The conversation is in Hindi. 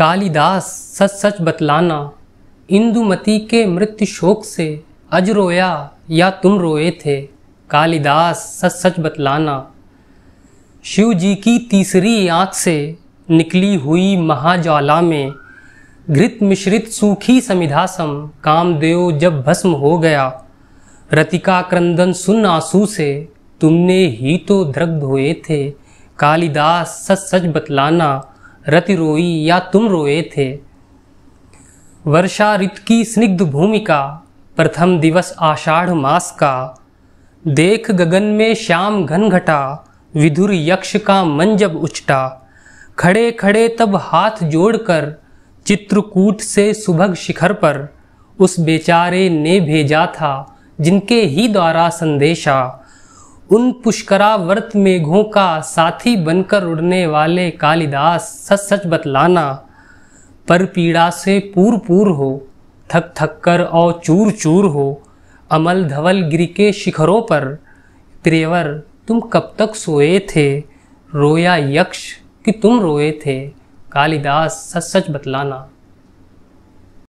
कालिदास सच सच बतलाना इंदुमती के मृत्यु शोक से अज रोया या तुम रोए थे कालिदास सच सच बतलाना शिव जी की तीसरी आँख से निकली हुई महाज्वाला में घृत मिश्रित सूखी समिधासम कामदेव जब भस्म हो गया रतिका क्रंदन सुन आंसू से तुमने ही तो द्रग धोए थे कालिदास सच सच बतलाना रति रोई या तुम रोए थे वर्षा ऋतु की स्निग्ध भूमिका प्रथम दिवस आषाढ़ मास का देख गगन में श्याम घन घटा विधुर यक्ष का मन जब उचटा खड़े खड़े तब हाथ जोड़कर चित्रकूट से सुभग शिखर पर उस बेचारे ने भेजा था जिनके ही द्वारा संदेशा उन पुष्करावर्त मेघों का साथी बनकर उड़ने वाले कालिदास सच सच बतलाना पर पीड़ा से पूर पूर हो थक थक कर और चूर चूर हो अमल धवल गिर के शिखरों पर प्रेवर तुम कब तक सोए थे रोया यक्ष कि तुम रोए थे कालिदास सच सच बतलाना